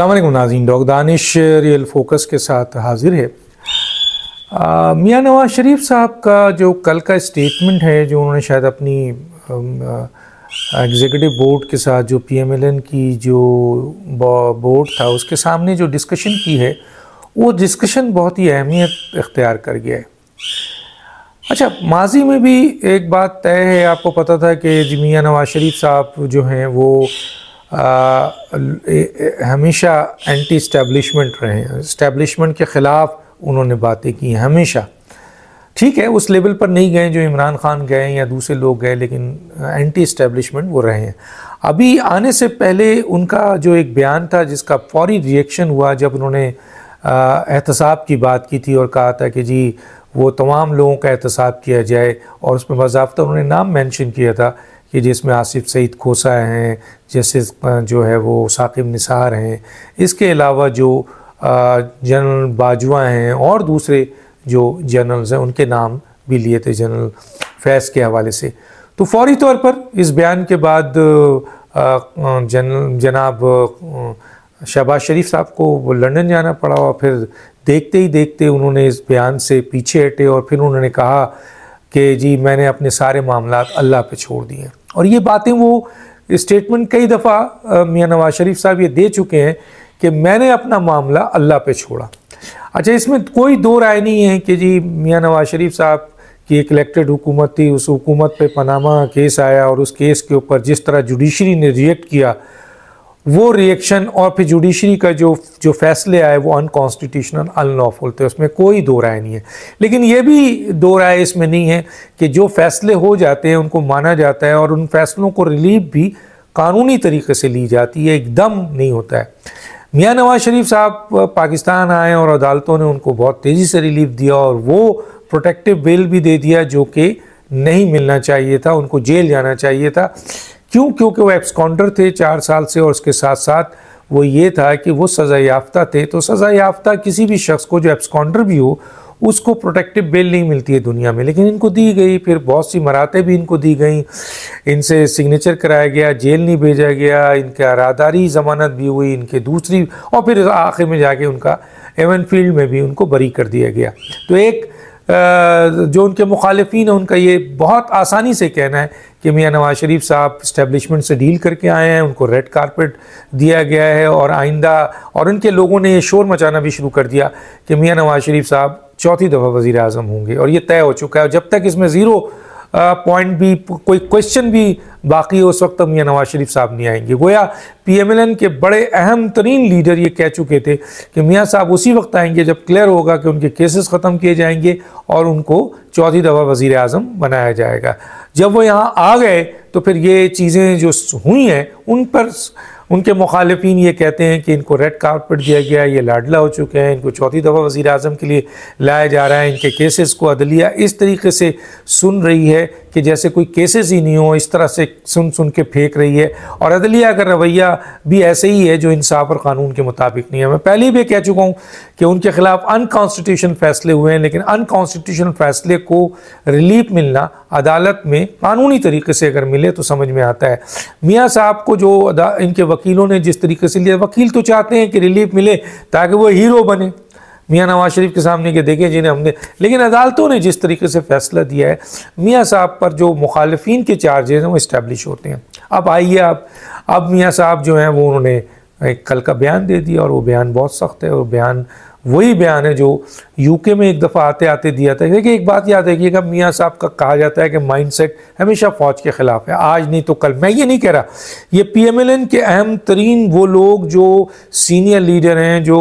अल्लाम नाजीन dog Danish real focus के साथ हाजिर है मियाँ नवाज शरीफ साहब का जो कल का स्टेटमेंट है जो उन्होंने शायद अपनी एग्जीक्यूटिव बोर्ड के साथ जो पीएमएलएन की जो बोर्ड था उसके सामने जो डिस्कशन की है वो डिस्कशन बहुत ही अहमियत इख्तियार कर गया है अच्छा माजी में भी एक बात तय है आपको पता था कि जी मियाँ नवाज शरीफ साहब जो हैं वो हमेशा एंटी इस्टेबलिशमेंट रहे हैं इस्टेबलिशमेंट के ख़िलाफ़ उन्होंने बातें की हैं हमेशा ठीक है उस लेवल पर नहीं गए जो इमरान खान गए या दूसरे लोग गए लेकिन एंटी इस्टेबलिशमेंट वो रहे हैं अभी आने से पहले उनका जो एक बयान था जिसका फौरी रिएक्शन हुआ जब उन्होंने एहतसाब की बात की थी और कहा था कि जी वो तमाम लोगों का एहतसाब किया जाए और उसमें बाबा उन्होंने नाम मेंशन किया था कि जिसमें आसिफ सईद खोसा हैं जैसे जो है वो साकिब निसार हैं इसके अलावा जो जनरल बाजवा हैं और दूसरे जो जनरल्स हैं उनके नाम भी लिए थे जनरल फैज़ के हवाले से तो फौरी तौर पर इस बयान के बाद जन जनाब शहबाज शरीफ साहब को लंदन जाना पड़ा और फिर देखते ही देखते उन्होंने इस बयान से पीछे हटे और फिर उन्होंने कहा कि जी मैंने अपने सारे मामला अल्लाह पे छोड़ दिए और ये बातें वो स्टेटमेंट कई दफ़ा मियाँ नवाज शरीफ साहब ये दे चुके हैं कि मैंने अपना मामला अल्लाह पे छोड़ा अच्छा इसमें कोई दो राय नहीं है कि जी मियाँ नवाज शरीफ साहब की एक इलेक्टेड हुकूमत थी उस हुकूमत पे पनामा केस आया और उस केस के ऊपर जिस तरह जुडिशरी ने रिएक्ट किया वो रिएक्शन और फिर जुडिशरी का जो जो फैसले आए वो अनकॉन्स्टिट्यूशनल अनलॉफुल थे उसमें कोई दो राय नहीं है लेकिन ये भी दो राय इसमें नहीं है कि जो फैसले हो जाते हैं उनको माना जाता है और उन फैसलों को रिलीफ भी कानूनी तरीके से ली जाती है एकदम नहीं होता है मियाँ नवाज शरीफ साहब पाकिस्तान आए और अदालतों ने उनको बहुत तेज़ी से रिलीफ दिया और वो प्रोटेक्टिव बेल भी दे दिया जो कि नहीं मिलना चाहिए था उनको जेल जाना चाहिए था क्यों क्योंकि वो एब्सकाउंडर थे चार साल से और उसके साथ साथ वो ये था कि वो सज़ा याफ्ता थे तो सज़ा याफ्ता किसी भी शख्स को जो एब्सकाउंडर भी हो उसको प्रोटेक्टिव बेल नहीं मिलती है दुनिया में लेकिन इनको दी गई फिर बहुत सी मरातें भी इनको दी गई इनसे सिग्नेचर कराया गया जेल नहीं भेजा गया इनका रादारी जमानत भी हुई इनके दूसरी और फिर आखिर में जाके उनका एवन फील्ड में भी उनको बरी कर दिया गया तो एक जो उनके मुखालफी हैं उनका ये बहुत आसानी से कहना है कि मियाँ नवाज शरीफ साहब इस्टेबलिशमेंट से डील करके आए हैं उनको रेड कारपेट दिया गया है और आइंदा और उनके लोगों ने ये शोर मचाना भी शुरू कर दिया कि मियाँ नवाज शरीफ साहब चौथी दफ़ा वज़ी अजम होंगे और ये तय हो चुका है और जब तक इसमें ज़ीरो पॉइंट भी कोई क्वेश्चन भी बाकी उस वक्त तक तो मियाँ नवाज शरीफ साहब नहीं आएंगे गोया पीएमएलएन के बड़े अहम तरीन लीडर ये कह चुके थे कि मियाँ साहब उसी वक्त आएंगे जब क्लियर होगा कि उनके केसेस ख़त्म किए जाएंगे और उनको चौथी दफ़ा वज़ी अजम बनाया जाएगा जब वो यहाँ आ गए तो फिर ये चीज़ें जो हुई हैं उन पर उनके मुखालफी ये कहते हैं कि इनको रेड कारपेट दिया गया ये लाडला हो चुके हैं इनको चौथी दफ़ा वज़ी अजम के लिए लाया जा रहा है इनके केसेस को अदलिया इस तरीके से सुन रही है कि जैसे कोई केसेस ही नहीं हो इस तरह से सुन सुन के फेंक रही है और अदलिया का रवैया भी ऐसे ही है जो इंसाफ और कानून के मुताबिक नहीं है मैं पहले भी कह चुका हूँ कि उनके ख़िलाफ़ अनकॉन्स्टिट्यूशन फ़ैसले हुए हैं लेकिन अनकॉन्स्टिट्यूशन फ़ैसले को रिलीफ मिलना अदालत में में कानूनी तरीके से अगर मिले तो समझ में आता है मियाँ साहब को जो इनके वकीलों ने जिस तरीके से लिया वकील तो चाहते हैं कि रिलीफ मिले ताकि वो हीरो बने मियाँ नवाज शरीफ के सामने के देखें जिन्हें हमने लेकिन अदालतों ने जिस तरीके से फैसला दिया है मियाँ साहब पर जो मुखालफी के चार्जेज हैं वो इस्टेब्लिश होते हैं अब आइए आप अब मियाँ साहब जो हैं वो उन्होंने एक कल का बयान दे दिया और वो बयान बहुत सख्त है और बयान वही बयान है जो यूके में एक दफ़ा आते आते दिया था देखिए एक बात याद रखिएगा मियाँ साहब का कहा जाता है कि माइंडसेट हमेशा फ़ौज के ख़िलाफ़ है आज नहीं तो कल मैं ये नहीं कह रहा ये पीएमएलएन के अहम तरीन वो लोग जो सीनियर लीडर हैं जो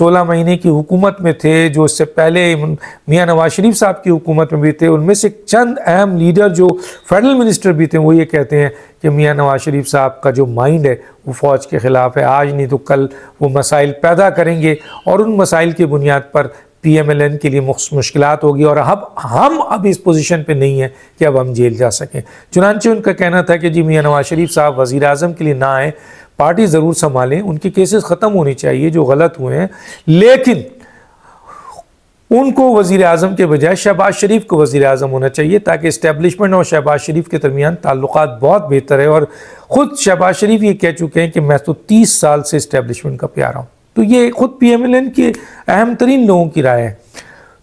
16 महीने की हुकूमत में थे जो इससे पहले मियाँ नवाज शरीफ साहब की हुकूमत में भी थे उनमें से चंद अहम लीडर जो फेडरल मिनिस्टर भी थे वो ये कहते हैं कि मियाँ नवाज शरीफ साहब का जो माइंड है वो फ़ौज के ख़िलाफ़ है आज नहीं तो कल वो मसाइल पैदा करेंगे और उन मसाइल की बुनियाद पर पी एम एल एन के लिए मुश्किल होगी और अब हम अब इस पोजीशन पे नहीं हैं कि अब हम जेल जा सकें चुनानचे उनका कहना था कि जी मियाँ नवाज शरीफ साहब वज़ी अजम के लिए ना आएँ पार्टी ज़रूर संभालें उनके केसेस ख़त्म होने चाहिए जो गलत हुए हैं लेकिन उनको वजीर अजम के बजाय शहबाज शरीफ को वजीर अजम होना चाहिए ताकि इस्टेबलिशमेंट और शहबाज शरीफ के दरमियान ताल्लुक बहुत बेहतर है और ख़ुद शहबाज शरीफ ये कह चुके हैं कि मैं तो तीस साल से इस्टेबलिशमेंट का प्यारा हूँ तो ये ख़ुद पी एम एल एन के अहम तरीन लोगों की राय है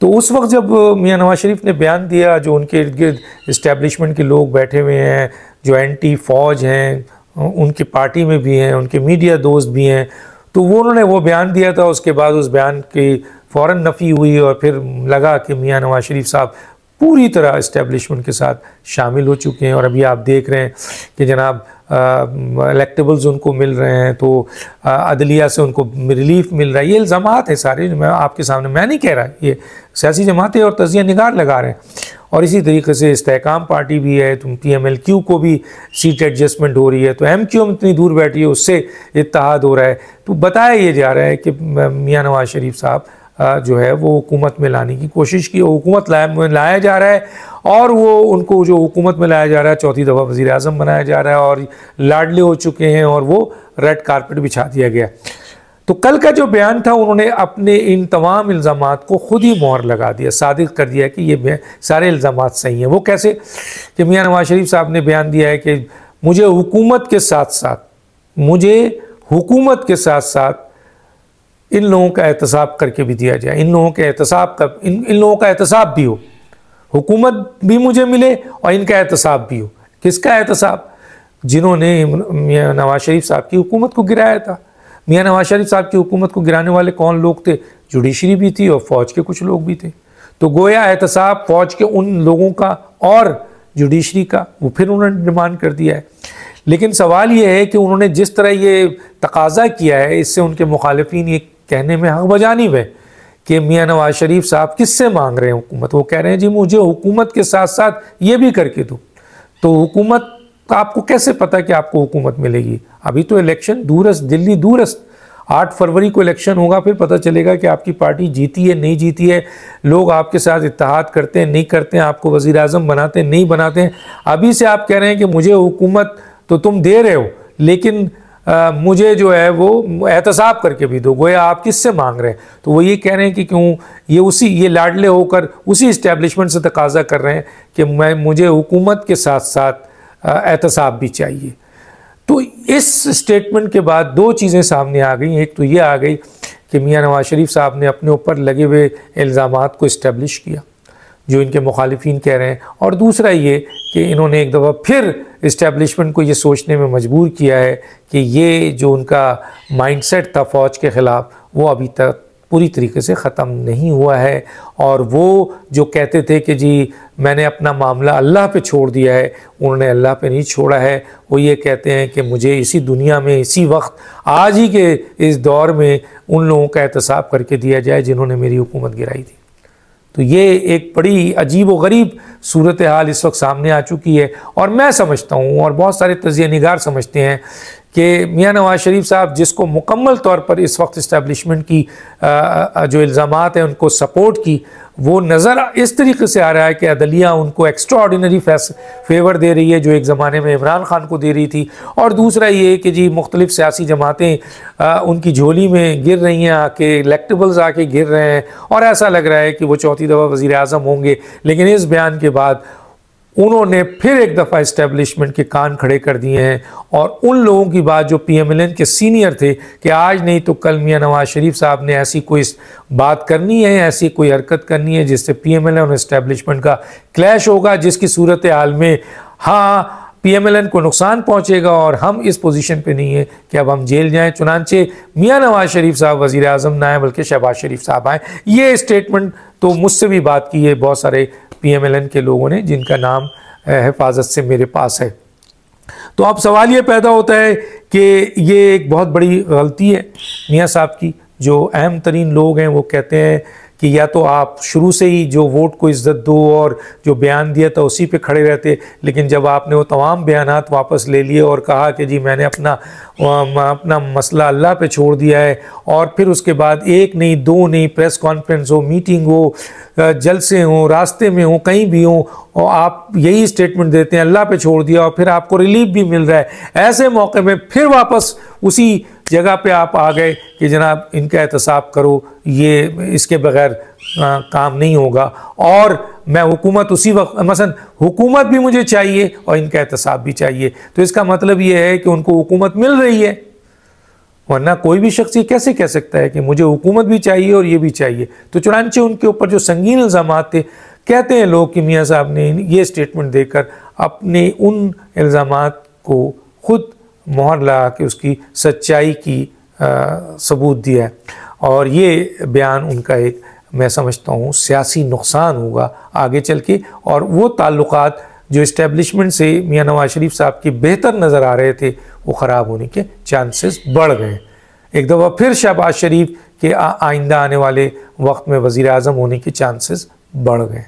तो उस वक्त जब मियाँ नवाज शरीफ ने बयान दिया जो उनके इर्द गिर्द इस्टेबलिशमेंट के लोग बैठे हुए हैं जो एंटी फौज हैं उनकी पार्टी में भी हैं उनके मीडिया दोस्त भी हैं तो वो उन्होंने वो बयान दिया था उसके बाद उस बयान की फ़ौर नफ़ी हुई और फिर लगा कि मियाँ नवाज शरीफ साहब पूरी तरह इस्टेबलिशमेंट के साथ शामिल हो चुके हैं और अभी आप देख रहे हैं कि जनाब इलेक्टेबल्स उनको मिल रहे हैं तो अदलिया से उनको रिलीफ मिल रहा है ये इल्ज़ाम है सारे मैं आपके सामने मैं नहीं कह रहा ये सियासी जमातें और तजिया निगार लगा रहे हैं और इसी तरीके से इस्तेकाम पार्टी भी है तुम पी एम एल क्यू को भी सीट एडजस्टमेंट हो रही है तो एम क्यू एम इतनी दूर बैठी है उससे इतहाद हो रहा है तो बताया ये जा रहा है कि मियाँ नवाज शरीफ साहब जो है वो हुकूमत में लाने की कोशिश की हुकूमत लाया जा रहा है और वो उनको जो हुकूमत में लाया जा रहा है चौथी दफ़ा वज़ी अजम बनाया जा रहा है और लाडले हो चुके हैं और वो रेड कारपेट बिछा दिया गया तो कल का जो बयान था उन्होंने अपने इन तमाम इल्ज़ाम को ख़ुद ही मोहर लगा दिया सादिर कर दिया कि ये सारे इल्ज़ाम सही हैं वो कैसे कि मियाँ नवाज शरीफ साहब ने बयान दिया है कि मुझे हुकूमत के साथ साथ मुझे हुकूमत के साथ साथ इन लोगों का एहतसाब करके भी दिया जाए इन लोगों के एहतसाब का इन इन लोगों का एहतसाब भी हो हुकूमत भी मुझे मिले और इनका एहतसाब भी हो किसका एहतसाब जिन्होंने मियाँ नवाज शरीफ साहब की हुकूमत को गिराया था मियाँ नवाज शरीफ साहब की हुकूमत को गिराने वाले कौन लोग थे जुडिशरी भी थी और फौज के कुछ लोग भी थे तो गोया एहतसाब फौज के उन लोगों का और जुडिशरी का वो फिर उन्होंने डिमांड कर दिया है लेकिन सवाल ये है कि उन्होंने जिस तरह ये तकाजा किया है इससे उनके मुखालफी ये कहने में हक बजानी वे कि मियाँ नवाज शरीफ साहब किससे मांग रहे हैं हुकूमत वो कह रहे हैं जी मुझे हुकूमत के साथ साथ ये भी करके दो तो हुकूमत आपको कैसे पता कि आपको हुकूमत मिलेगी अभी तो इलेक्शन दूरस्त दिल्ली दूरस्त आठ फरवरी को इलेक्शन होगा फिर पता चलेगा कि आपकी पार्टी जीती है नहीं जीती है लोग आपके साथ इतिहाद करते हैं नहीं करते हैं आपको वज़ी अजम बनाते हैं नहीं बनाते हैं अभी से आप कह रहे हैं कि मुझे हुकूमत तो तुम दे रहे हो लेकिन आ, मुझे जो है वो एहतसाब करके भी दो गोया आप किससे मांग रहे हैं तो वो ये कह रहे हैं कि क्यों ये उसी ये लाडले होकर उसी इस्टेब्लिशमेंट से तकाजा कर रहे हैं कि मैं मुझे हुकूमत के साथ साथ एहतसाब भी चाहिए तो इस स्टेटमेंट के बाद दो चीज़ें सामने आ गई एक तो ये आ गई कि मियाँ नवाज शरीफ साहब ने अपने ऊपर लगे हुए इल्ज़ाम को इस्टेब्लिश किया जो इनके मुखालफन कह रहे हैं और दूसरा ये कि इन्होंने एक दफ़ा फिर इस्टेबलिशमेंट को ये सोचने में मजबूर किया है कि ये जो उनका माइंडसेट था फ़ौज के ख़िलाफ़ वो अभी तक पूरी तरीके से ख़त्म नहीं हुआ है और वो जो कहते थे कि जी मैंने अपना मामला अल्लाह पे छोड़ दिया है उन्होंने अल्लाह पे नहीं छोड़ा है वो ये कहते हैं कि मुझे इसी दुनिया में इसी वक्त आज ही के इस दौर में उन लोगों का एहतसाब करके दिया जाए जिन्होंने मेरी हुकूमत गिराई थी तो ये एक बड़ी अजीब व गरीब सूरत हाल इस वक्त सामने आ चुकी है और मैं समझता हूँ और बहुत सारे तजिया नगार समझते हैं कि मियाँ नवाज शरीफ साहब जिसको मुकम्मल तौर पर इस वक्त इस्टेबलिशमेंट की आ, जो इल्ज़ाम हैं उनको सपोर्ट की वो नज़र इस तरीके से आ रहा है कि अदलिया उनको एक्स्ट्रा ऑर्डिनरी फेवर दे रही है जो एक ज़माने में इमरान खान को दे रही थी और दूसरा ये कि जी मुख्तलिफ सियासी जमातें उनकी झोली में गिर रही हैं आके इलेक्टेबल्स आके गिर रहे हैं और ऐसा लग रहा है कि वो चौथी दफ़ा वज़ी अजम होंगे लेकिन इस बयान के बाद उन्होंने फिर एक दफ़ा इस्टेब्लिशमेंट के कान खड़े कर दिए हैं और उन लोगों की बात जो पीएमएलएन के सीनियर थे कि आज नहीं तो कल मियाँ नवाज शरीफ साहब ने ऐसी कोई बात करनी है ऐसी कोई हरकत करनी है जिससे पीएमएलएन और इस्टेब्लिशमेंट का क्लैश होगा जिसकी सूरत हाल में हाँ पीएमएलएन को नुकसान पहुंचेगा और हम इस पोजीशन पे नहीं है कि अब हम जेल जाएं चुनानचे मियां नवाज शरीफ साहब वजीर आजम ना आए बल्कि शहबाज शरीफ साहब आए ये स्टेटमेंट तो मुझसे भी बात की है बहुत सारे पीएमएलएन के लोगों ने जिनका नाम हिफाजत से मेरे पास है तो अब सवाल ये पैदा होता है कि ये एक बहुत बड़ी गलती है मियाँ साहब की जो अहम तरीन लोग हैं वो कहते हैं कि या तो आप शुरू से ही जो वोट को इज्जत दो और जो बयान दिया था उसी पे खड़े रहते लेकिन जब आपने वो तमाम बयान वापस ले लिए और कहा कि जी मैंने अपना अपना मसला अल्लाह पे छोड़ दिया है और फिर उसके बाद एक नहीं दो नहीं प्रेस कॉन्फ्रेंस हो मीटिंग हो जलसे हों रास्ते में हों कहीं भी हों और आप यही स्टेटमेंट देते हैं अल्लाह पे छोड़ दिया और फिर आपको रिलीफ भी मिल रहा है ऐसे मौके में फिर वापस उसी जगह पे आप आ गए कि जनाब इनका एहतसाब करो ये इसके बगैर काम नहीं होगा और मैं हुकूमत उसी वक्त मसलन हुकूमत भी मुझे चाहिए और इनका एहतसाब भी चाहिए तो इसका मतलब ये है कि उनको हुकूमत मिल रही है वरना कोई भी शख्स ये कैसे कह सकता है कि मुझे हुकूमत भी चाहिए और ये भी चाहिए तो चुनानचे उनके ऊपर जो संगीन इल्ज़ाम थे कहते हैं लोग कि मियाँ साहब ने ये स्टेटमेंट देकर अपने उन इल्ज़ाम को खुद मोहर लगा के उसकी सच्चाई की आ, सबूत दिया है और ये बयान उनका एक मैं समझता हूँ सियासी नुकसान होगा आगे चल के और वो ताल्लुक जो इस्टेबलिशमेंट से मियाँ नवाज शरीफ साहब के बेहतर नज़र आ रहे थे वो ख़राब होने के चांसेस बढ़ गए एक दफ़ा फिर शहबाज शरीफ के आइंदा आने वाले वक्त में वज़ी अजम होने के चांसेस बढ़ गए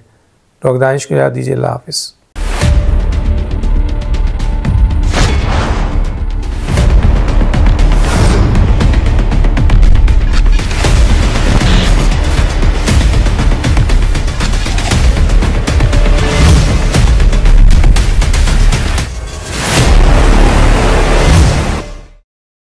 डॉक्टर दानिश को याद दीजिए अल्लाह हाफिज़